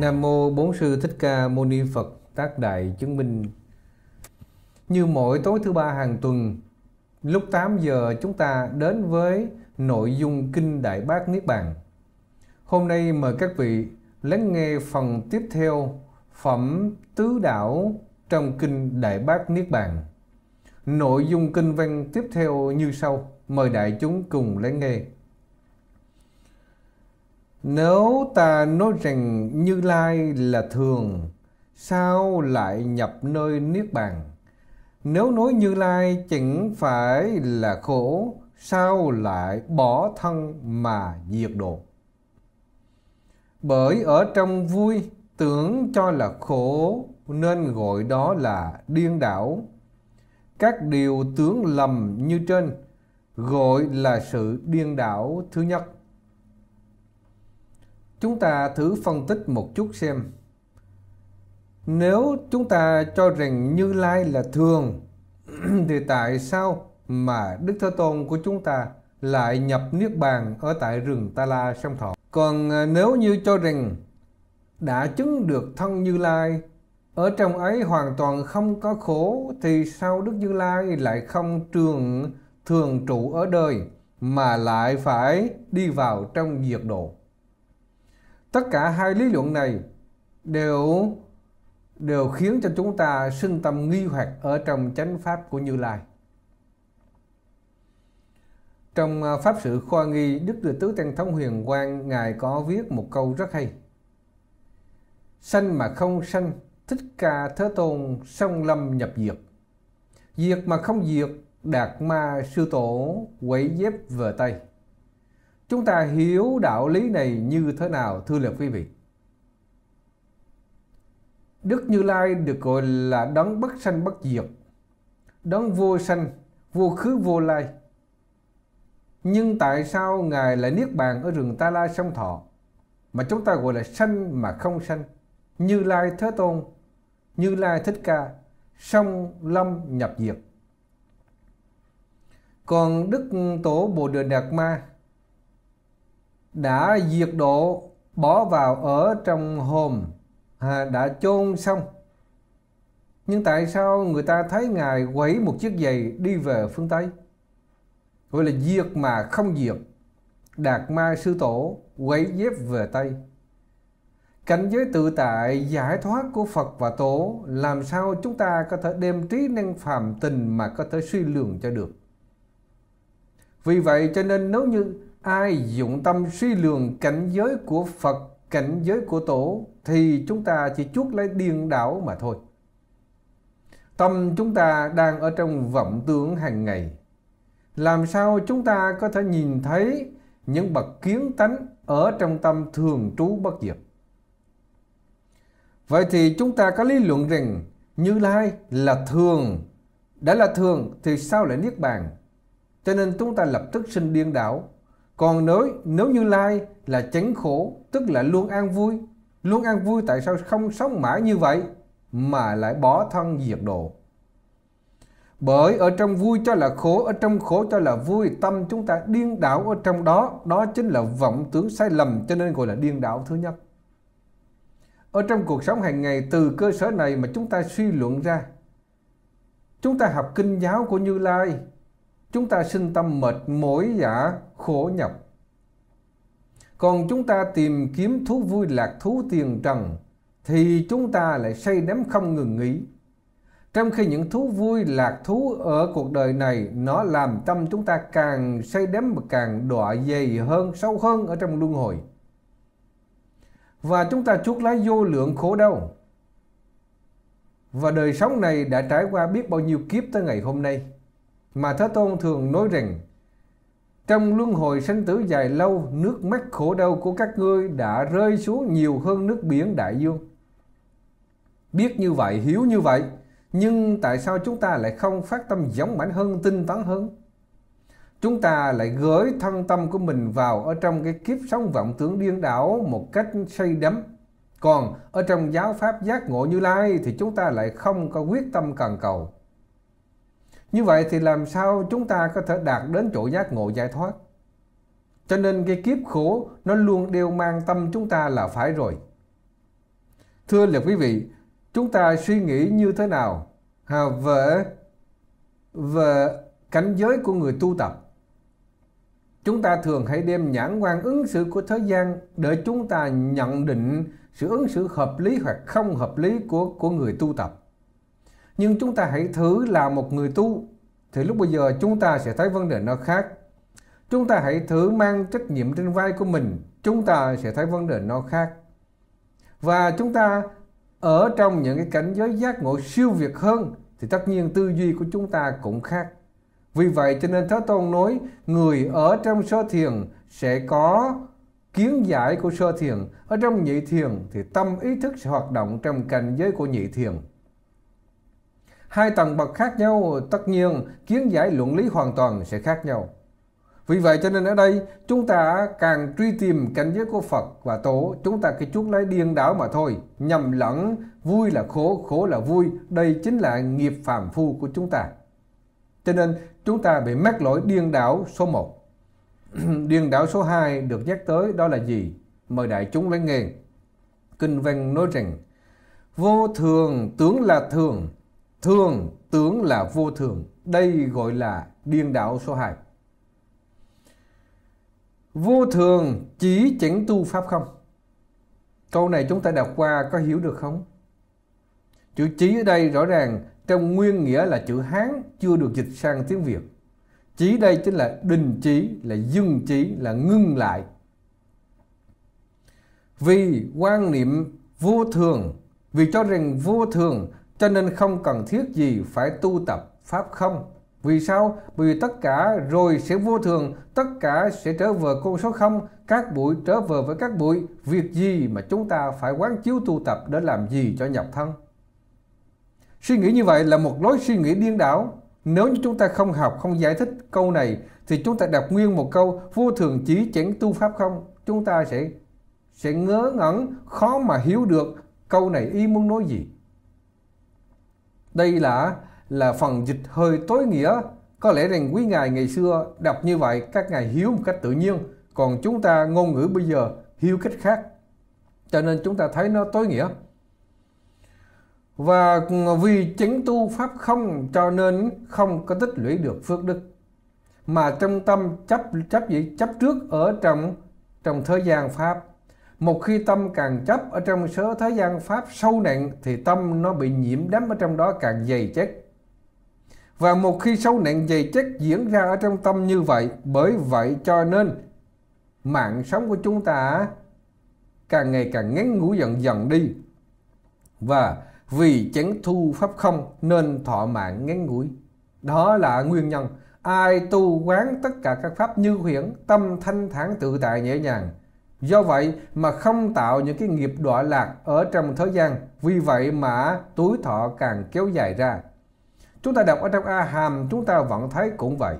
Nam Mô Bốn Sư Thích Ca Mâu Ni Phật Tác Đại Chứng Minh Như mỗi tối thứ ba hàng tuần, lúc 8 giờ chúng ta đến với nội dung Kinh Đại Bác Niết Bàn. Hôm nay mời các vị lắng nghe phần tiếp theo Phẩm Tứ Đảo trong Kinh Đại Bác Niết Bàn. Nội dung kinh văn tiếp theo như sau, mời đại chúng cùng lắng nghe. Nếu ta nói rằng Như Lai là thường, sao lại nhập nơi Niết Bàn? Nếu nói Như Lai chẳng phải là khổ, sao lại bỏ thân mà diệt độ? Bởi ở trong vui tưởng cho là khổ nên gọi đó là điên đảo. Các điều tưởng lầm như trên gọi là sự điên đảo thứ nhất. Chúng ta thử phân tích một chút xem. Nếu chúng ta cho rằng Như Lai là thường, thì tại sao mà Đức Thế Tôn của chúng ta lại nhập Niết Bàn ở tại rừng Ta La sông Thọ? Còn à, nếu như cho rằng đã chứng được thân Như Lai, ở trong ấy hoàn toàn không có khổ, thì sao Đức Như Lai lại không trường thường trụ ở đời mà lại phải đi vào trong diệt độ? tất cả hai lý luận này đều đều khiến cho chúng ta sinh tâm nghi hoặc ở trong chánh pháp của Như Lai. Trong à, Pháp sự Khoa Nghi, Đức Địa Tứ Tăng Thống Huyền Quang, Ngài có viết một câu rất hay. Sanh mà không sanh, Thích Ca Thế Tôn, sông lâm nhập diệt. Diệt mà không diệt, Đạt Ma Sư Tổ, quẩy dép về tay. Chúng ta hiểu đạo lý này như thế nào thưa lời quý vị? Đức Như Lai được gọi là đấng bất sanh bất diệt, đấng vô sanh, vô khứ vô lai. Nhưng tại sao Ngài lại niết bàn ở rừng Ta La sông Thọ mà chúng ta gọi là sanh mà không sanh? Như Lai Thế Tôn, Như Lai Thích Ca, sông lâm nhập diệt. Còn Đức Tổ Bồ Đề Đạt Ma đã diệt độ bỏ vào ở trong hồn à, đã chôn xong nhưng tại sao người ta thấy ngài quẩy một chiếc giày đi về phương tây gọi là diệt mà không diệt đạt ma sư tổ quẩy dép về tây cảnh giới tự tại giải thoát của phật và tổ làm sao chúng ta có thể đem trí năng phàm tình mà có thể suy lường cho được vì vậy cho nên nếu như ai dụng tâm suy lường cảnh giới của Phật, cảnh giới của Tổ thì chúng ta chỉ chuốc lấy điên đảo mà thôi. Tâm chúng ta đang ở trong vọng tưởng hàng ngày. Làm sao chúng ta có thể nhìn thấy những bậc kiến tánh ở trong tâm thường trú bất diệt? Vậy thì chúng ta có lý luận rằng Như Lai là thường Đã là thường thì sao lại Niết Bàn Cho nên chúng ta lập tức sinh điên đảo còn nói nếu Như Lai là chánh khổ, tức là luôn an vui, luôn an vui tại sao không sống mãi như vậy mà lại bỏ thân diệt độ? Bởi ở trong vui cho là khổ, ở trong khổ cho là vui, tâm chúng ta điên đảo ở trong đó, đó chính là vọng tưởng sai lầm cho nên gọi là điên đảo thứ nhất. Ở trong cuộc sống hàng ngày từ cơ sở này mà chúng ta suy luận ra, chúng ta học kinh giáo của Như Lai, chúng ta sinh tâm mệt mỏi giả khổ nhọc Còn chúng ta tìm kiếm thú vui lạc thú tiền trần thì chúng ta lại say đắm không ngừng nghỉ. Trong khi những thú vui lạc thú ở cuộc đời này nó làm tâm chúng ta càng say đắm và càng đọa dày hơn, sâu hơn ở trong luân hồi. Và chúng ta chuốc lá vô lượng khổ đau. Và đời sống này đã trải qua biết bao nhiêu kiếp tới ngày hôm nay mà Thế Tôn thường nói rằng trong luân hồi sanh tử dài lâu, nước mắt khổ đau của các ngươi đã rơi xuống nhiều hơn nước biển đại dương. Biết như vậy, hiểu như vậy, nhưng tại sao chúng ta lại không phát tâm giống mãnh hơn, tinh tấn hơn? Chúng ta lại gửi thân tâm của mình vào ở trong cái kiếp sống vọng tưởng điên đảo một cách say đắm. Còn ở trong giáo pháp giác ngộ như lai thì chúng ta lại không có quyết tâm cần cầu như vậy thì làm sao chúng ta có thể đạt đến chỗ giác ngộ giải thoát? Cho nên cái kiếp khổ nó luôn đeo mang tâm chúng ta là phải rồi. Thưa là quý vị, chúng ta suy nghĩ như thế nào à, về về cảnh giới của người tu tập? Chúng ta thường hãy đem nhãn quan ứng xử của thế gian để chúng ta nhận định sự ứng xử hợp lý hoặc không hợp lý của của người tu tập nhưng chúng ta hãy thử là một người tu thì lúc bây giờ chúng ta sẽ thấy vấn đề nó khác chúng ta hãy thử mang trách nhiệm trên vai của mình chúng ta sẽ thấy vấn đề nó khác và chúng ta ở trong những cái cảnh giới giác ngộ siêu việt hơn thì tất nhiên tư duy của chúng ta cũng khác vì vậy cho nên Thế Tôn nói người ở trong sơ thiền sẽ có kiến giải của sơ thiền ở trong nhị thiền thì tâm ý thức sẽ hoạt động trong cảnh giới của nhị thiền hai tầng bậc khác nhau, tất nhiên kiến giải luận lý hoàn toàn sẽ khác nhau. Vì vậy cho nên ở đây chúng ta càng truy tìm cảnh giới của Phật và Tổ, chúng ta cứ chút lấy điên đảo mà thôi, nhầm lẫn, vui là khổ, khổ là vui, đây chính là nghiệp phàm phu của chúng ta. Cho nên chúng ta bị mắc lỗi điên đảo số 1. điên đảo số 2 được nhắc tới đó là gì? Mời đại chúng lắng nghe. Kinh văn nói rằng, vô thường tướng là thường, thường tướng là vô thường đây gọi là điên đảo số 2 vô thường chỉ chỉnh tu pháp không câu này chúng ta đọc qua có hiểu được không chữ chí ở đây rõ ràng trong nguyên nghĩa là chữ hán chưa được dịch sang tiếng việt chí đây chính là đình chí là dừng chí là ngưng lại vì quan niệm vô thường vì cho rằng vô thường cho nên không cần thiết gì phải tu tập Pháp không. Vì sao? Vì tất cả rồi sẽ vô thường, tất cả sẽ trở về con số không, các bụi trở về với các bụi. Việc gì mà chúng ta phải quán chiếu tu tập để làm gì cho nhập thân? Suy nghĩ như vậy là một lối suy nghĩ điên đảo. Nếu như chúng ta không học, không giải thích câu này, thì chúng ta đọc nguyên một câu vô thường chỉ chẳng tu pháp không. Chúng ta sẽ sẽ ngớ ngẩn, khó mà hiểu được câu này ý muốn nói gì. Đây là là phần dịch hơi tối nghĩa. Có lẽ rằng quý ngài ngày xưa đọc như vậy các ngài hiểu một cách tự nhiên, còn chúng ta ngôn ngữ bây giờ hiểu cách khác. Cho nên chúng ta thấy nó tối nghĩa. Và vì chứng tu pháp không cho nên không có tích lũy được phước đức mà trong tâm chấp chấp gì chấp trước ở trong trong thời gian pháp một khi tâm càng chấp ở trong sớ thế gian pháp sâu nặng thì tâm nó bị nhiễm đắm ở trong đó càng dày chết và một khi sâu nặng dày chết diễn ra ở trong tâm như vậy bởi vậy cho nên mạng sống của chúng ta càng ngày càng ngắn ngủi dần dần đi và vì chẳng thu pháp không nên thọ mạng ngắn ngủi đó là nguyên nhân ai tu quán tất cả các pháp như huyễn tâm thanh thản tự tại nhẹ nhàng Do vậy mà không tạo những cái nghiệp đọa lạc ở trong thế gian, vì vậy mà túi thọ càng kéo dài ra. Chúng ta đọc ở trong A Hàm chúng ta vẫn thấy cũng vậy.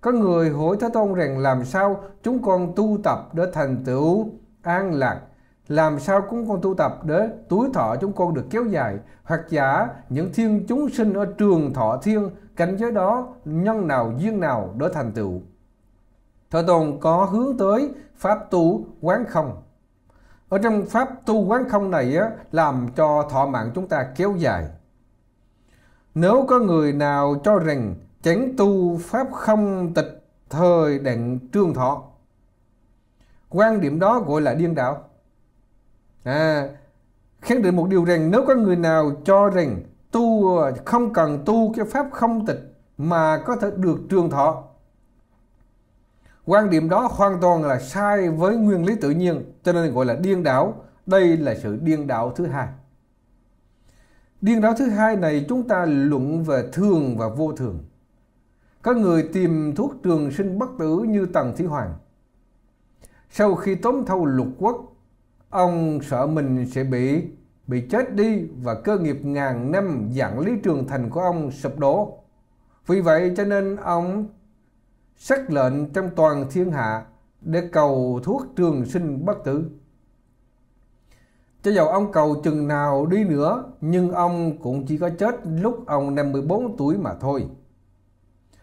Có người hỏi Thế Tôn rằng làm sao chúng con tu tập để thành tựu an lạc, làm sao chúng con tu tập để túi thọ chúng con được kéo dài, hoặc giả những thiên chúng sinh ở trường thọ thiên, cảnh giới đó nhân nào duyên nào để thành tựu Thọ tồn có hướng tới pháp tu quán không. Ở trong pháp tu quán không này á, làm cho thọ mạng chúng ta kéo dài. Nếu có người nào cho rằng chẳng tu pháp không tịch thời đặng trương thọ, quan điểm đó gọi là điên đạo. À, khẳng định một điều rằng nếu có người nào cho rằng tu không cần tu cái pháp không tịch mà có thể được trường thọ Quan điểm đó hoàn toàn là sai với nguyên lý tự nhiên, cho nên gọi là điên đảo. Đây là sự điên đảo thứ hai. Điên đảo thứ hai này chúng ta luận về thường và vô thường. Có người tìm thuốc trường sinh bất tử như Tần Thí Hoàng. Sau khi tóm thâu lục quốc, ông sợ mình sẽ bị bị chết đi và cơ nghiệp ngàn năm dạng lý trường thành của ông sụp đổ. Vì vậy cho nên ông sắc lệnh trong toàn thiên hạ để cầu thuốc trường sinh bất tử. Cho dầu ông cầu chừng nào đi nữa, nhưng ông cũng chỉ có chết lúc ông 54 tuổi mà thôi.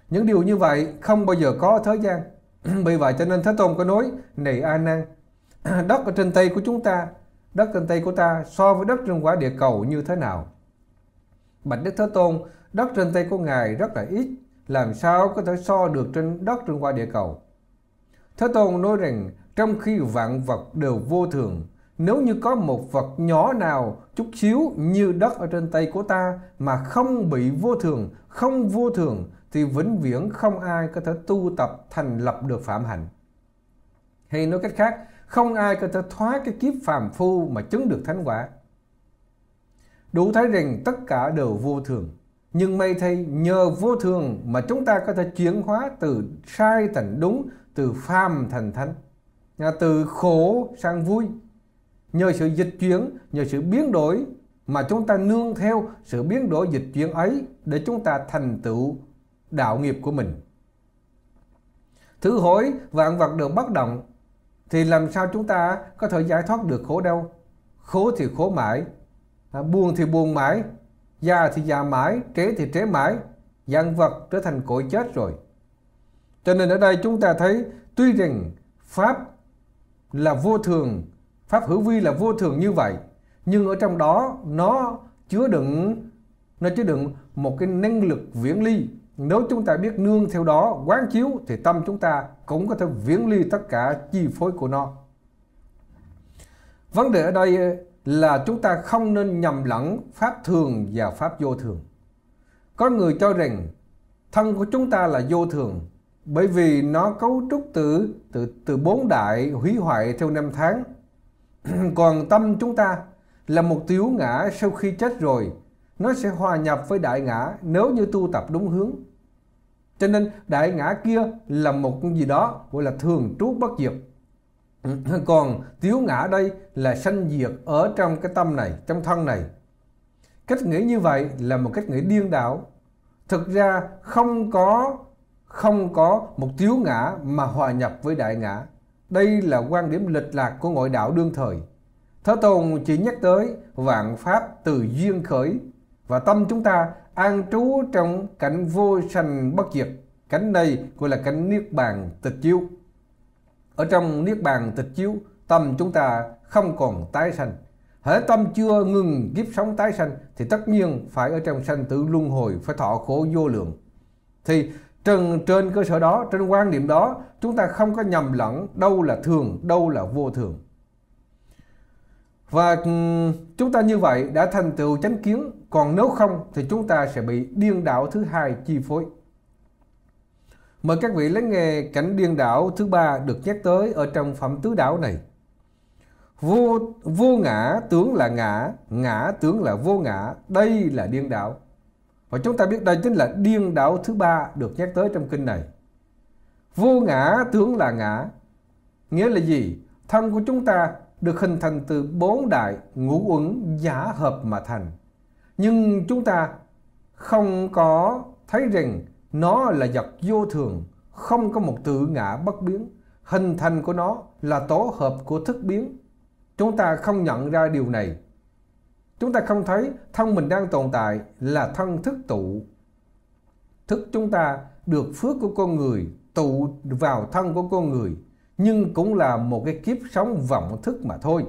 Những điều như vậy không bao giờ có thế gian. Vì vậy cho nên Thế Tôn có nói, này A Nan, đất ở trên Tây của chúng ta, đất trên Tây của ta so với đất trên quả địa cầu như thế nào? Bạch Đức Thế Tôn, đất trên Tây của Ngài rất là ít, làm sao có thể so được trên đất trên qua địa cầu. Thế Tôn nói rằng trong khi vạn vật đều vô thường, nếu như có một vật nhỏ nào chút xíu như đất ở trên tay của ta mà không bị vô thường, không vô thường thì vĩnh viễn không ai có thể tu tập thành lập được phạm hạnh. Hay nói cách khác, không ai có thể thoát cái kiếp phàm phu mà chứng được thánh quả. Đủ thấy rằng tất cả đều vô thường. Nhưng may thay nhờ vô thường mà chúng ta có thể chuyển hóa từ sai thành đúng, từ phàm thành thánh, từ khổ sang vui. Nhờ sự dịch chuyển, nhờ sự biến đổi mà chúng ta nương theo sự biến đổi dịch chuyển ấy để chúng ta thành tựu đạo nghiệp của mình. Thứ hối vạn vật đều bất động thì làm sao chúng ta có thể giải thoát được khổ đau? Khổ thì khổ mãi, à, buồn thì buồn mãi, già thì già mãi trễ thì trễ mãi dạng vật trở thành cội chết rồi cho nên ở đây chúng ta thấy tuy rằng pháp là vô thường pháp hữu vi là vô thường như vậy nhưng ở trong đó nó chứa đựng nó chứa đựng một cái năng lực viễn ly nếu chúng ta biết nương theo đó quán chiếu thì tâm chúng ta cũng có thể viễn ly tất cả chi phối của nó vấn đề ở đây là chúng ta không nên nhầm lẫn pháp thường và pháp vô thường. Có người cho rằng thân của chúng ta là vô thường bởi vì nó cấu trúc từ từ từ bốn đại hủy hoại theo năm tháng. Còn tâm chúng ta là một tiểu ngã sau khi chết rồi, nó sẽ hòa nhập với đại ngã nếu như tu tập đúng hướng. Cho nên đại ngã kia là một gì đó gọi là thường trú bất diệt. còn tiếu ngã đây là sanh diệt ở trong cái tâm này trong thân này cách nghĩ như vậy là một cách nghĩ điên đảo thực ra không có không có một tiếu ngã mà hòa nhập với đại ngã đây là quan điểm lệch lạc của ngoại đạo đương thời thế tôn chỉ nhắc tới vạn pháp từ duyên khởi và tâm chúng ta an trú trong cảnh vô sanh bất diệt cảnh này gọi là cảnh niết bàn tịch chiếu ở trong Niết Bàn tịch chiếu, tâm chúng ta không còn tái sanh. Hễ tâm chưa ngừng kiếp sống tái sanh thì tất nhiên phải ở trong sanh tử luân hồi phải thọ khổ vô lượng. Thì trên, trên cơ sở đó, trên quan điểm đó, chúng ta không có nhầm lẫn đâu là thường, đâu là vô thường. Và ừ, chúng ta như vậy đã thành tựu chánh kiến, còn nếu không thì chúng ta sẽ bị điên đảo thứ hai chi phối. Mời các vị lắng nghe cảnh điên đảo thứ ba được nhắc tới ở trong phẩm tứ đảo này. Vô, vô ngã tướng là ngã, ngã tướng là vô ngã, đây là điên đảo. Và chúng ta biết đây chính là điên đảo thứ ba được nhắc tới trong kinh này. Vô ngã tướng là ngã. Nghĩa là gì? Thân của chúng ta được hình thành từ bốn đại ngũ uẩn giả hợp mà thành. Nhưng chúng ta không có thấy rằng nó là vật vô thường, không có một tự ngã bất biến. Hình thành của nó là tổ hợp của thức biến. Chúng ta không nhận ra điều này. Chúng ta không thấy thân mình đang tồn tại là thân thức tụ. Thức chúng ta được phước của con người tụ vào thân của con người nhưng cũng là một cái kiếp sống vọng thức mà thôi.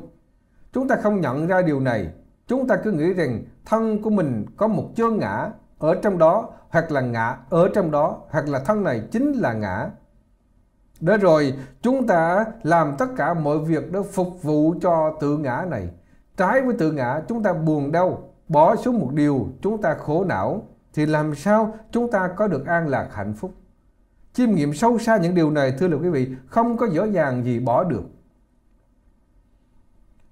Chúng ta không nhận ra điều này, chúng ta cứ nghĩ rằng thân của mình có một chơn ngã ở trong đó hoặc là ngã ở trong đó hoặc là thân này chính là ngã để rồi chúng ta làm tất cả mọi việc đó phục vụ cho tự ngã này trái với tự ngã chúng ta buồn đau bỏ xuống một điều chúng ta khổ não thì làm sao chúng ta có được an lạc hạnh phúc chiêm nghiệm sâu xa những điều này thưa quý vị không có dễ dàng gì bỏ được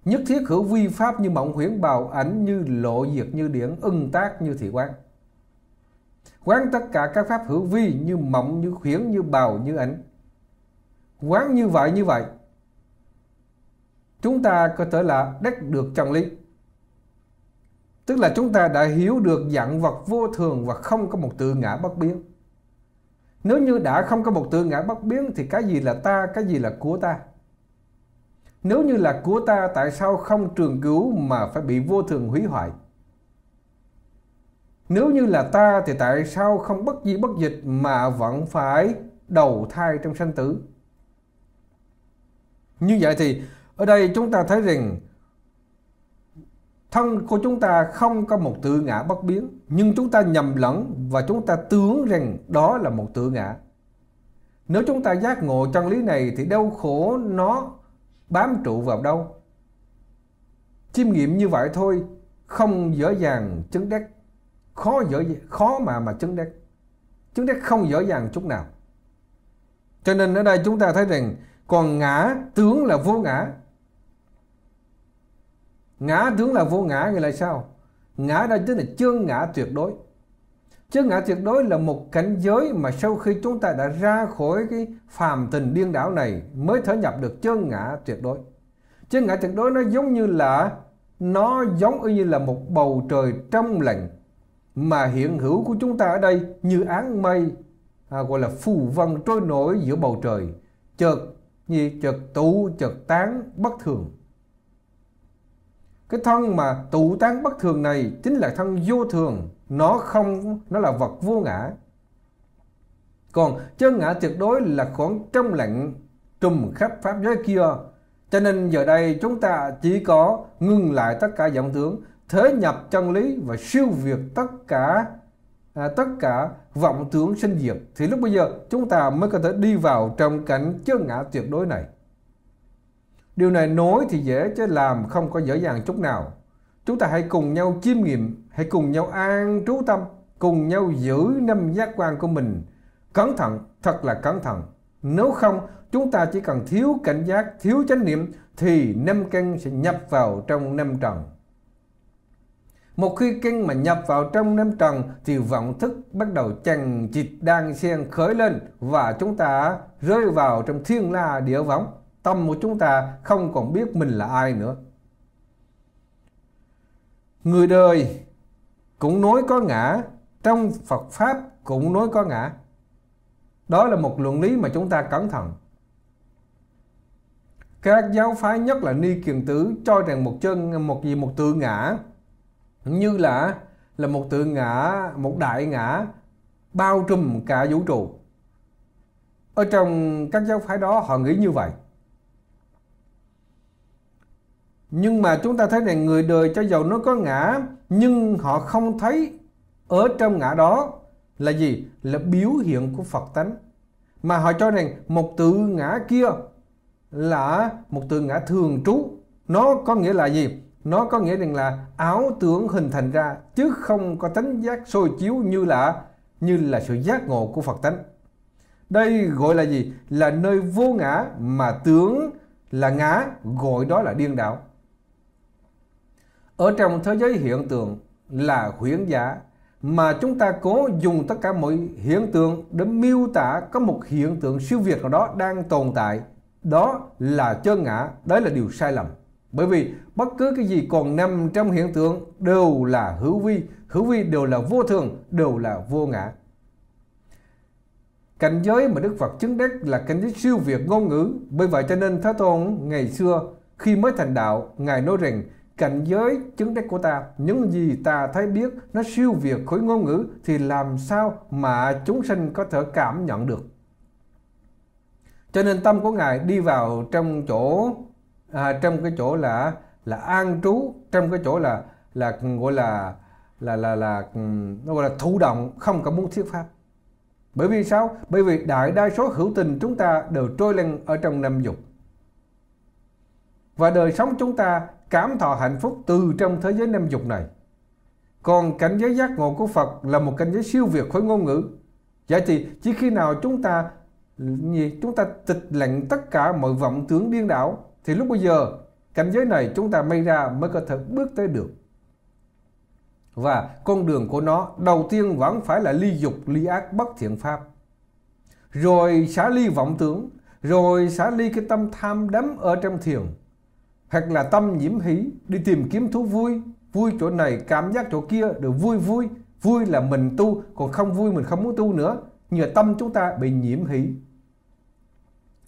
nhất thiết hữu vi pháp như mộng huyễn bào ảnh như lộ diệt như điển ưng tác như thị quán quán tất cả các pháp hữu vi như mộng như khuyến như bào như ảnh quán như vậy như vậy chúng ta có thể là đắc được chân lý tức là chúng ta đã hiểu được dạng vật vô thường và không có một tự ngã bất biến nếu như đã không có một tự ngã bất biến thì cái gì là ta cái gì là của ta nếu như là của ta tại sao không trường cứu mà phải bị vô thường hủy hoại nếu như là ta thì tại sao không bất di bất dịch mà vẫn phải đầu thai trong sanh tử? Như vậy thì ở đây chúng ta thấy rằng thân của chúng ta không có một tự ngã bất biến nhưng chúng ta nhầm lẫn và chúng ta tưởng rằng đó là một tự ngã nếu chúng ta giác ngộ chân lý này thì đau khổ nó bám trụ vào đâu chiêm nghiệm như vậy thôi không dễ dàng chứng đắc khó dễ khó mà mà chứng đắc chứng đắc không dễ dàng chút nào cho nên ở đây chúng ta thấy rằng còn ngã tướng là vô ngã ngã tướng là vô ngã nghĩa là sao ngã đây tức là chương ngã tuyệt đối chương ngã tuyệt đối là một cảnh giới mà sau khi chúng ta đã ra khỏi cái phàm tình điên đảo này mới thể nhập được chương ngã tuyệt đối chương ngã tuyệt đối nó giống như là nó giống như là một bầu trời trong lành mà hiện hữu của chúng ta ở đây như áng mây à, gọi là phù vân trôi nổi giữa bầu trời chợt gì chợt tụ chợt tán bất thường cái thân mà tụ tán bất thường này chính là thân vô thường nó không nó là vật vô ngã còn chân ngã tuyệt đối là khoảng trong lạnh trùm khắp pháp giới kia cho nên giờ đây chúng ta chỉ có ngừng lại tất cả vọng tưởng thế nhập chân lý và siêu việt tất cả à, tất cả vọng tưởng sinh diệt thì lúc bây giờ chúng ta mới có thể đi vào trong cảnh chớ ngã tuyệt đối này điều này nói thì dễ chứ làm không có dễ dàng chút nào chúng ta hãy cùng nhau chiêm nghiệm hãy cùng nhau an trú tâm cùng nhau giữ năm giác quan của mình cẩn thận thật là cẩn thận nếu không chúng ta chỉ cần thiếu cảnh giác thiếu chánh niệm thì năm căn sẽ nhập vào trong năm trần một khi kinh mà nhập vào trong năm trần thì vọng thức bắt đầu chằng chịt đang xen khởi lên và chúng ta rơi vào trong thiên la địa võng. Tâm của chúng ta không còn biết mình là ai nữa. Người đời cũng nói có ngã, trong Phật Pháp cũng nói có ngã. Đó là một luận lý mà chúng ta cẩn thận. Các giáo phái nhất là Ni Kiền Tử cho rằng một chân một gì một tự ngã như là là một tượng ngã một đại ngã bao trùm cả vũ trụ ở trong các giáo phái đó họ nghĩ như vậy nhưng mà chúng ta thấy rằng người đời cho dầu nó có ngã nhưng họ không thấy ở trong ngã đó là gì là biểu hiện của phật tánh mà họ cho rằng một tự ngã kia là một từ ngã thường trú nó có nghĩa là gì nó có nghĩa rằng là ảo tưởng hình thành ra chứ không có tánh giác sôi chiếu như là như là sự giác ngộ của Phật tánh. Đây gọi là gì? Là nơi vô ngã mà tướng là ngã gọi đó là điên đảo Ở trong thế giới hiện tượng là huyễn giả mà chúng ta cố dùng tất cả mọi hiện tượng để miêu tả có một hiện tượng siêu việt nào đó đang tồn tại đó là chân ngã đấy là điều sai lầm bởi vì bất cứ cái gì còn nằm trong hiện tượng đều là hữu vi, hữu vi đều là vô thường, đều là vô ngã. Cảnh giới mà Đức Phật chứng đắc là cảnh giới siêu việt ngôn ngữ, bởi vậy cho nên Thế Tôn ngày xưa khi mới thành đạo, Ngài nói rằng cảnh giới chứng đắc của ta, những gì ta thấy biết nó siêu việt khối ngôn ngữ thì làm sao mà chúng sinh có thể cảm nhận được. Cho nên tâm của Ngài đi vào trong chỗ à, trong cái chỗ là là an trú trong cái chỗ là là gọi là là là là nó gọi là thụ động không có muốn thuyết pháp bởi vì sao bởi vì đại đa số hữu tình chúng ta đều trôi lên ở trong năm dục và đời sống chúng ta cảm thọ hạnh phúc từ trong thế giới năm dục này còn cảnh giới giác ngộ của Phật là một cảnh giới siêu việt khỏi ngôn ngữ vậy thì chỉ khi nào chúng ta gì chúng ta tịch lệnh tất cả mọi vọng tưởng điên đảo thì lúc bây giờ cảnh giới này chúng ta may ra mới có thể bước tới được và con đường của nó đầu tiên vẫn phải là ly dục ly ác bất thiện pháp rồi xả ly vọng tưởng rồi xả ly cái tâm tham đắm ở trong thiền hoặc là tâm nhiễm hỷ đi tìm kiếm thú vui vui chỗ này cảm giác chỗ kia được vui vui vui là mình tu còn không vui mình không muốn tu nữa nhờ tâm chúng ta bị nhiễm hỷ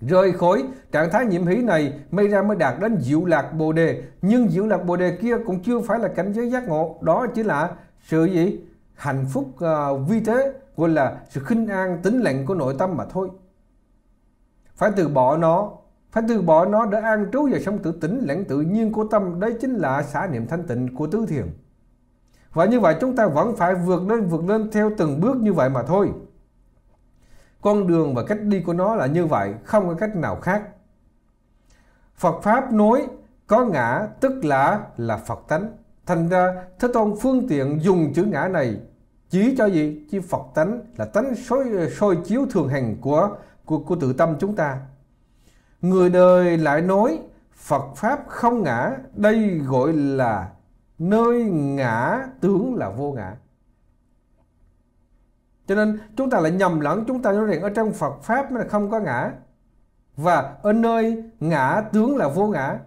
rời khối, trạng thái nhiễm hỷ này may ra mới đạt đến diệu lạc bồ đề, nhưng diệu lạc bồ đề kia cũng chưa phải là cảnh giới giác ngộ, đó chỉ là sự gì? Hạnh phúc uh, vi tế, gọi là sự khinh an tĩnh lặng của nội tâm mà thôi. Phải từ bỏ nó, phải từ bỏ nó để an trú vào sống tự tỉnh lặng tự nhiên của tâm, đấy chính là xả niệm thanh tịnh của tứ thiền. Và như vậy chúng ta vẫn phải vượt lên vượt lên theo từng bước như vậy mà thôi con đường và cách đi của nó là như vậy không có cách nào khác Phật pháp nói có ngã tức là là Phật tánh thành ra Thế Tôn phương tiện dùng chữ ngã này chỉ cho gì chỉ Phật tánh là tánh soi soi chiếu thường hành của của của tự tâm chúng ta người đời lại nói Phật pháp không ngã đây gọi là nơi ngã tướng là vô ngã cho nên chúng ta lại nhầm lẫn chúng ta nói rằng ở trong Phật pháp mới là không có ngã và ở nơi ngã tướng là vô ngã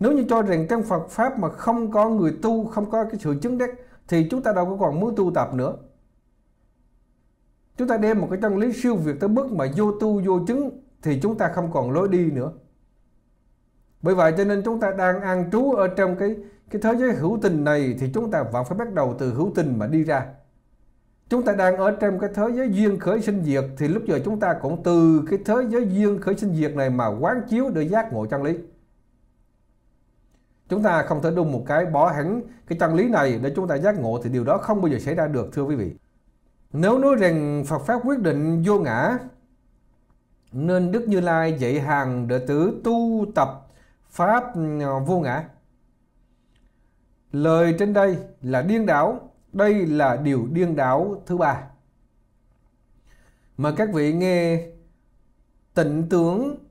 nếu như cho rằng trong Phật pháp mà không có người tu không có cái sự chứng đắc thì chúng ta đâu có còn muốn tu tập nữa chúng ta đem một cái chân lý siêu việt tới mức mà vô tu vô chứng thì chúng ta không còn lối đi nữa bởi vậy cho nên chúng ta đang an trú ở trong cái cái thế giới hữu tình này thì chúng ta vẫn phải bắt đầu từ hữu tình mà đi ra chúng ta đang ở trong cái thế giới duyên khởi sinh diệt thì lúc giờ chúng ta cũng từ cái thế giới duyên khởi sinh diệt này mà quán chiếu để giác ngộ chân lý chúng ta không thể đun một cái bỏ hẳn cái chân lý này để chúng ta giác ngộ thì điều đó không bao giờ xảy ra được thưa quý vị nếu nói rằng Phật pháp quyết định vô ngã nên Đức Như Lai dạy hàng đệ tử tu tập pháp vô ngã lời trên đây là điên đảo đây là điều điên đảo thứ ba. Mà các vị nghe tịnh tướng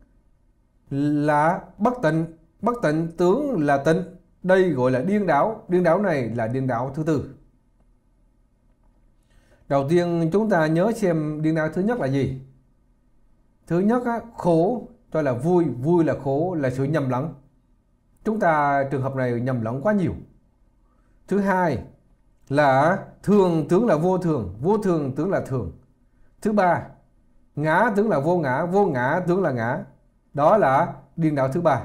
là bất tịnh, bất tịnh tướng là tịnh. Đây gọi là điên đảo, điên đảo này là điên đảo thứ tư. Đầu tiên chúng ta nhớ xem điên đảo thứ nhất là gì. Thứ nhất á, khổ cho là vui, vui là khổ là sự nhầm lẫn. Chúng ta trường hợp này nhầm lẫn quá nhiều. Thứ hai là thường tướng là vô thường vô thường tướng là thường thứ ba ngã tướng là vô ngã vô ngã tướng là ngã đó là điên đạo thứ ba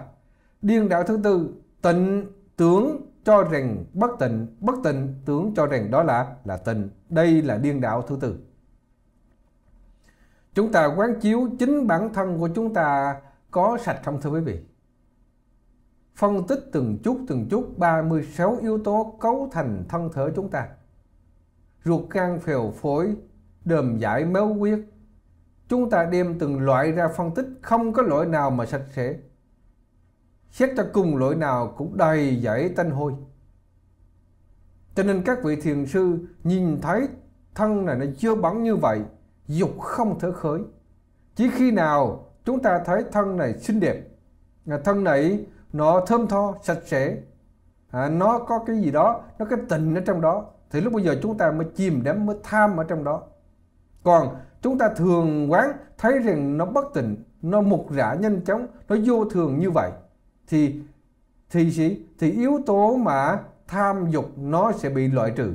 điên đạo thứ tư tịnh tướng cho rằng bất tịnh bất tịnh tướng cho rằng đó là là tịnh đây là điên đạo thứ tư chúng ta quán chiếu chính bản thân của chúng ta có sạch không thưa quý vị phân tích từng chút từng chút 36 yếu tố cấu thành thân thể chúng ta. Ruột gan phèo phổi, đờm giải máu huyết. Chúng ta đem từng loại ra phân tích không có loại nào mà sạch sẽ. Xét cho cùng loại nào cũng đầy dãy tanh hôi. Cho nên các vị thiền sư nhìn thấy thân này nó chưa bắn như vậy, dục không thở khởi. Chỉ khi nào chúng ta thấy thân này xinh đẹp, thân này nó thơm tho sạch sẽ à, nó có cái gì đó nó cái tình ở trong đó thì lúc bây giờ chúng ta mới chìm đắm mới tham ở trong đó còn chúng ta thường quán thấy rằng nó bất tình nó mục rã nhanh chóng nó vô thường như vậy thì thì gì thì yếu tố mà tham dục nó sẽ bị loại trừ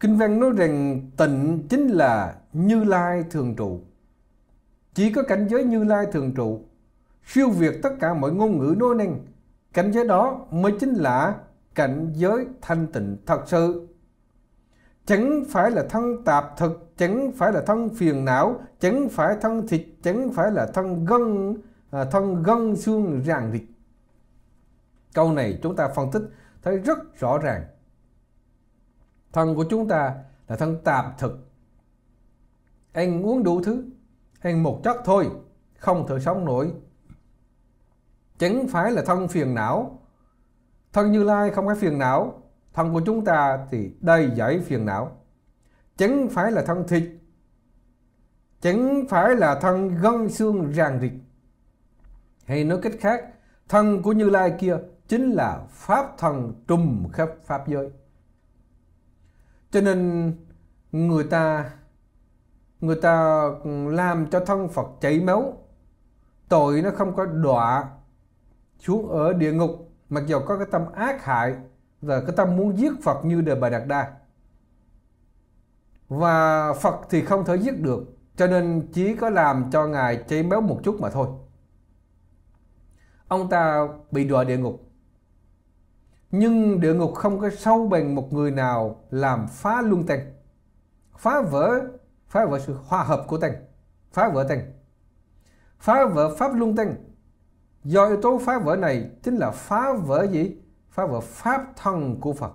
kinh văn nói rằng tịnh chính là như lai thường trụ chỉ có cảnh giới Như Lai thường trụ, siêu việt tất cả mọi ngôn ngữ nói năng. Cảnh giới đó mới chính là cảnh giới thanh tịnh thật sự. Chẳng phải là thân tạp thực, chẳng phải là thân phiền não, chẳng phải thân thịt, chẳng phải là thân gân, à, thân gân xương ràng rịch. Câu này chúng ta phân tích thấy rất rõ ràng. Thân của chúng ta là thân tạp thực. anh uống đủ thứ, Hàng một chất thôi, không thể sống nổi. Chẳng phải là thân phiền não. Thân Như Lai không có phiền não, thân của chúng ta thì đầy dẫy phiền não. Chẳng phải là thân thịt, chẳng phải là thân gân xương ràng rịt. Hay nói cách khác, thân của Như Lai kia chính là pháp thân trùm khắp pháp giới. Cho nên người ta người ta làm cho thân Phật chảy máu tội nó không có đọa xuống ở địa ngục mặc dù có cái tâm ác hại và cái tâm muốn giết Phật như đề bà Đạt Đa và Phật thì không thể giết được cho nên chỉ có làm cho Ngài chảy máu một chút mà thôi ông ta bị đọa địa ngục nhưng địa ngục không có sâu bằng một người nào làm phá luân tăng phá vỡ phá vỡ sự hòa hợp của tình phá vỡ tình phá vỡ pháp luân tinh do yếu tố phá vỡ này chính là phá vỡ gì phá vỡ pháp thân của phật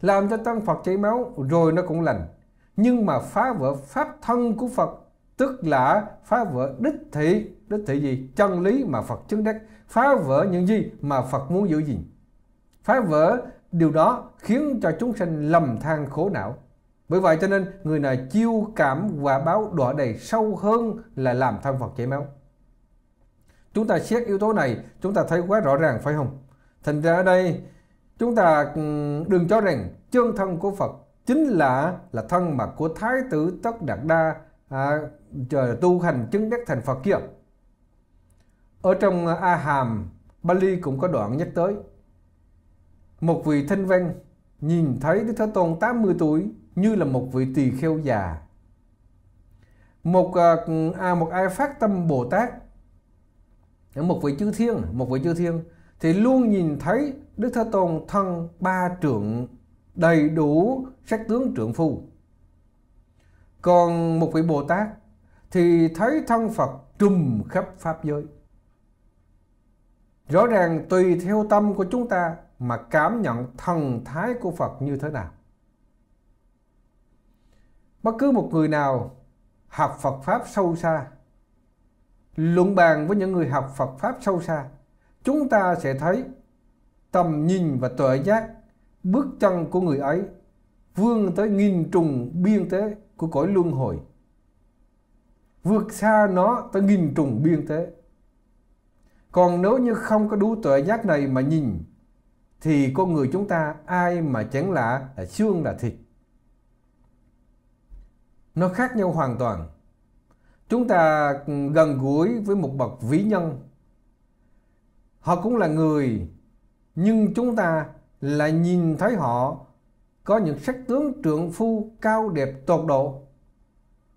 làm cho tăng phật chảy máu rồi nó cũng lành nhưng mà phá vỡ pháp thân của phật tức là phá vỡ đích thị đích thị gì chân lý mà phật chứng đắc phá vỡ những gì mà phật muốn giữ gìn phá vỡ điều đó khiến cho chúng sanh lầm than khổ não bởi vậy cho nên người này chiêu cảm quả báo đọa đầy sâu hơn là làm thân Phật chảy máu. Chúng ta xét yếu tố này, chúng ta thấy quá rõ ràng phải không? Thành ra ở đây chúng ta ừ, đừng cho rằng chân thân của Phật chính là là thân mà của Thái tử Tất Đạt Đa à, tu hành chứng đắc thành Phật kia. Ở trong A Hàm, Bali cũng có đoạn nhắc tới. Một vị thanh văn nhìn thấy Đức Thế Tôn 80 tuổi như là một vị tỳ kheo già một à, à, một ai phát tâm bồ tát một vị chư thiên một vị chư thiên thì luôn nhìn thấy đức thế tôn thân ba trượng đầy đủ sắc tướng trượng phu còn một vị bồ tát thì thấy thân phật trùm khắp pháp giới rõ ràng tùy theo tâm của chúng ta mà cảm nhận thần thái của phật như thế nào bất cứ một người nào học Phật Pháp sâu xa luận bàn với những người học Phật Pháp sâu xa chúng ta sẽ thấy tầm nhìn và tuệ giác bước chân của người ấy vươn tới nghìn trùng biên tế của cõi luân hồi vượt xa nó tới nghìn trùng biên tế còn nếu như không có đủ tuệ giác này mà nhìn thì con người chúng ta ai mà chẳng lạ là xương là thịt nó khác nhau hoàn toàn chúng ta gần gũi với một bậc vĩ nhân họ cũng là người nhưng chúng ta lại nhìn thấy họ có những sắc tướng trượng phu cao đẹp tột độ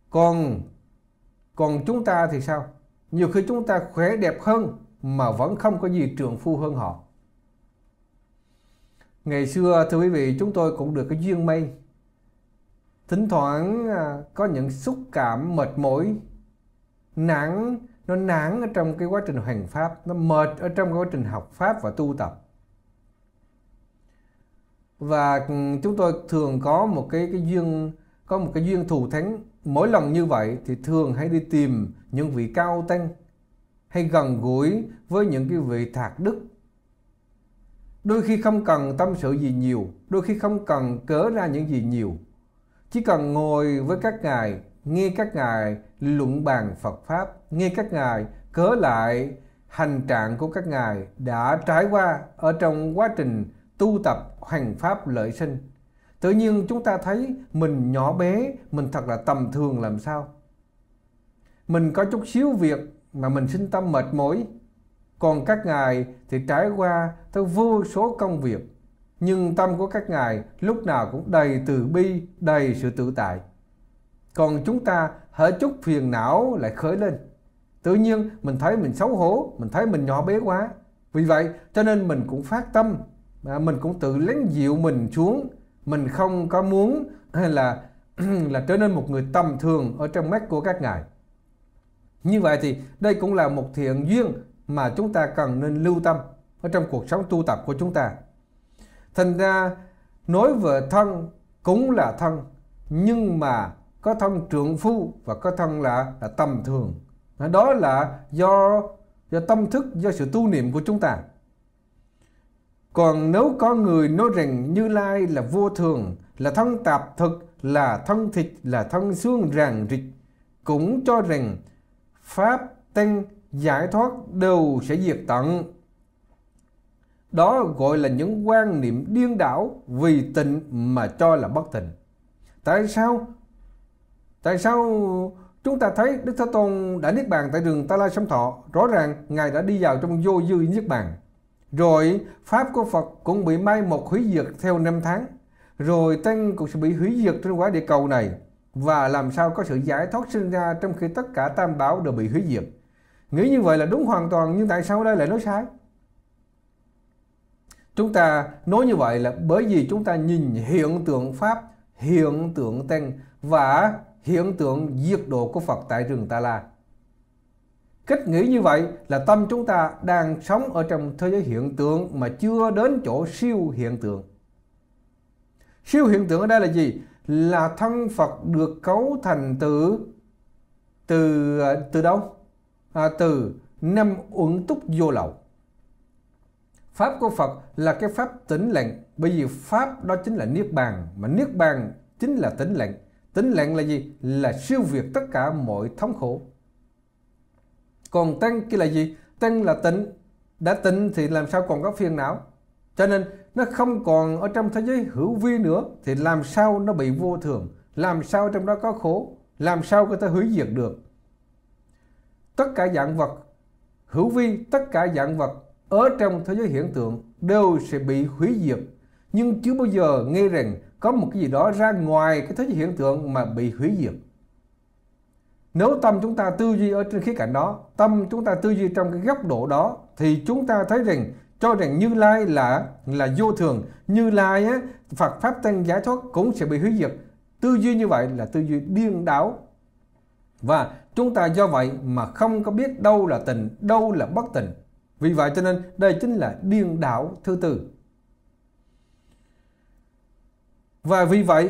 còn còn chúng ta thì sao nhiều khi chúng ta khỏe đẹp hơn mà vẫn không có gì trượng phu hơn họ ngày xưa thưa quý vị chúng tôi cũng được cái duyên may thỉnh thoảng à, có những xúc cảm mệt mỏi nản nó nản ở trong cái quá trình hành pháp nó mệt ở trong cái quá trình học pháp và tu tập và ừ, chúng tôi thường có một cái cái duyên có một cái duyên thù thắng mỗi lần như vậy thì thường hay đi tìm những vị cao tăng hay gần gũi với những cái vị thạc đức đôi khi không cần tâm sự gì nhiều đôi khi không cần cớ ra những gì nhiều chỉ cần ngồi với các ngài nghe các ngài luận bàn phật pháp nghe các ngài cớ lại hành trạng của các ngài đã trải qua ở trong quá trình tu tập hoành pháp lợi sinh tự nhiên chúng ta thấy mình nhỏ bé mình thật là tầm thường làm sao mình có chút xíu việc mà mình sinh tâm mệt mỏi còn các ngài thì trải qua tới vô số công việc nhưng tâm của các ngài lúc nào cũng đầy từ bi, đầy sự tự tại. Còn chúng ta hỡi chút phiền não lại khởi lên. Tự nhiên mình thấy mình xấu hổ, mình thấy mình nhỏ bé quá. Vì vậy cho nên mình cũng phát tâm, à, mình cũng tự lén dịu mình xuống. Mình không có muốn hay là là trở nên một người tầm thường ở trong mắt của các ngài. Như vậy thì đây cũng là một thiện duyên mà chúng ta cần nên lưu tâm ở trong cuộc sống tu tập của chúng ta. Thành ra nói vợ thân cũng là thân nhưng mà có thân trượng phu và có thân là, là tầm thường. Đó là do do tâm thức, do sự tu niệm của chúng ta. Còn nếu có người nói rằng Như Lai là vô thường, là thân tạp thực, là thân thịt, là thân xương ràng rịch, cũng cho rằng Pháp, Tăng, giải thoát đều sẽ diệt tận đó gọi là những quan niệm điên đảo vì tịnh mà cho là bất tịnh. Tại sao? Tại sao chúng ta thấy Đức Thế Tôn đã niết bàn tại đường Ta La Sông Thọ, rõ ràng Ngài đã đi vào trong vô dư niết bàn. Rồi pháp của Phật cũng bị mai một hủy diệt theo năm tháng. Rồi tăng cũng sẽ bị hủy diệt trên quả địa cầu này và làm sao có sự giải thoát sinh ra trong khi tất cả tam bảo đều bị hủy diệt. Nghĩ như vậy là đúng hoàn toàn nhưng tại sao đây lại nói sai? Chúng ta nói như vậy là bởi vì chúng ta nhìn hiện tượng Pháp, hiện tượng tên và hiện tượng diệt độ của Phật tại rừng Ta La. Cách nghĩ như vậy là tâm chúng ta đang sống ở trong thế giới hiện tượng mà chưa đến chỗ siêu hiện tượng. Siêu hiện tượng ở đây là gì? Là thân Phật được cấu thành từ từ ờ, từ đâu? À, từ năm uẩn túc vô lậu. Pháp của Phật là cái pháp tĩnh lặng, bởi vì pháp đó chính là niết bàn, mà niết bàn chính là tĩnh lặng. Tĩnh lặng là gì? Là siêu việt tất cả mọi thống khổ. Còn tăng kia là gì? Tăng là tịnh, đã tịnh thì làm sao còn có phiền não? Cho nên nó không còn ở trong thế giới hữu vi nữa thì làm sao nó bị vô thường, làm sao trong đó có khổ, làm sao có thể hủy diệt được? Tất cả dạng vật hữu vi, tất cả dạng vật ở trong thế giới hiện tượng đều sẽ bị hủy diệt nhưng chưa bao giờ nghe rằng có một cái gì đó ra ngoài cái thế giới hiện tượng mà bị hủy diệt nếu tâm chúng ta tư duy ở trên khía cạnh đó tâm chúng ta tư duy trong cái góc độ đó thì chúng ta thấy rằng cho rằng Như Lai là là vô thường, Như Lai á, Phật pháp tăng giải thoát cũng sẽ bị hủy diệt. Tư duy như vậy là tư duy điên đảo. Và chúng ta do vậy mà không có biết đâu là tình, đâu là bất tình. Vì vậy cho nên đây chính là điên đảo thứ tư. Và vì vậy,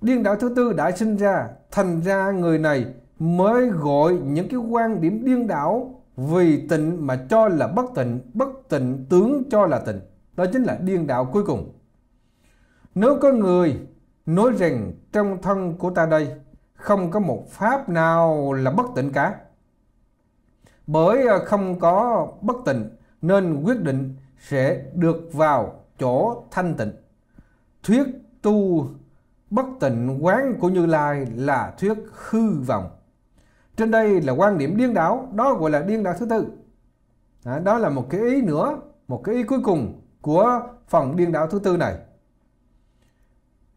điên đảo thứ tư đã sinh ra, thành ra người này mới gọi những cái quan điểm điên đảo vì tịnh mà cho là bất tịnh, bất tịnh tướng cho là tịnh. Đó chính là điên đạo cuối cùng. Nếu có người nói rằng trong thân của ta đây không có một pháp nào là bất tịnh cả bởi à, không có bất tịnh nên quyết định sẽ được vào chỗ thanh tịnh. Thuyết tu bất tịnh quán của Như Lai là thuyết hư vọng. Trên đây là quan điểm điên đảo, đó gọi là điên đảo thứ tư. Đó là một cái ý nữa, một cái ý cuối cùng của phần điên đảo thứ tư này.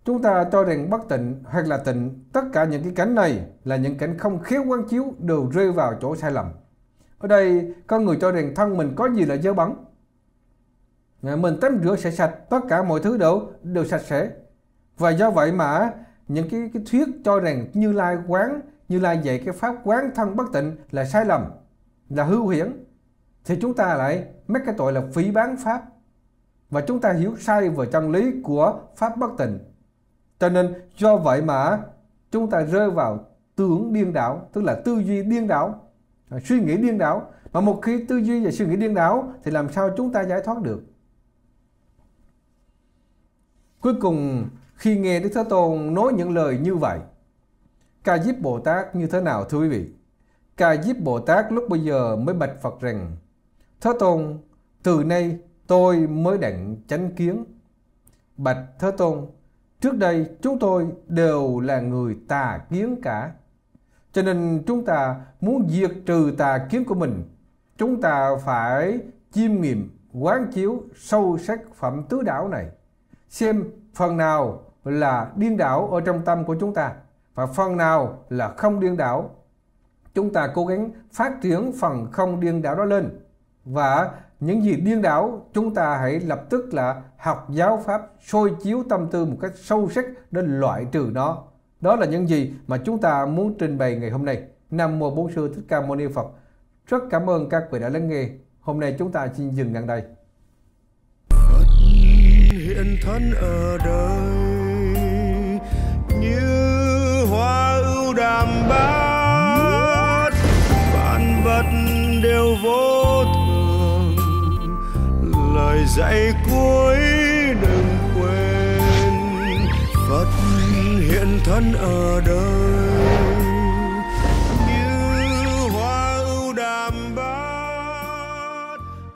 Chúng ta cho rằng bất tịnh hoặc là tịnh, tất cả những cái cảnh này là những cảnh không khiếu quán chiếu đều rơi vào chỗ sai lầm. Ở đây, con người cho rằng thân mình có gì là dơ bẩn. Mình tắm rửa sẽ sạch, tất cả mọi thứ đều, đều sạch sẽ. Và do vậy mà những cái, cái thuyết cho rằng Như Lai quán, Như Lai dạy cái pháp quán thân bất tịnh là sai lầm, là hư hiển. Thì chúng ta lại mắc cái tội là phí bán pháp. Và chúng ta hiểu sai về chân lý của pháp bất tịnh. Cho nên do vậy mà chúng ta rơi vào tưởng điên đảo, tức là tư duy điên đảo suy nghĩ điên đảo mà một khi tư duy và suy nghĩ điên đảo thì làm sao chúng ta giải thoát được cuối cùng khi nghe đức thế tôn nói những lời như vậy ca diếp bồ tát như thế nào thưa quý vị ca diếp bồ tát lúc bây giờ mới bạch phật rằng thế tôn từ nay tôi mới đặng chánh kiến bạch thế tôn trước đây chúng tôi đều là người tà kiến cả cho nên chúng ta muốn diệt trừ tà kiến của mình, chúng ta phải chiêm nghiệm, quán chiếu sâu sắc phẩm tứ đảo này. Xem phần nào là điên đảo ở trong tâm của chúng ta và phần nào là không điên đảo. Chúng ta cố gắng phát triển phần không điên đảo đó lên và những gì điên đảo chúng ta hãy lập tức là học giáo pháp soi chiếu tâm tư một cách sâu sắc để loại trừ nó đó là những gì mà chúng ta muốn trình bày ngày hôm nay. Nam Mô Bốn Sư Thích Ca Mâu Ni Phật. Rất cảm ơn các vị đã lắng nghe. Hôm nay chúng ta xin dừng ngang đây. Hiện thân ở đời như hoa ưu đàm bát vạn vật đều vô thường lời dạy cuối đừng quên Phật hiện thân ở đời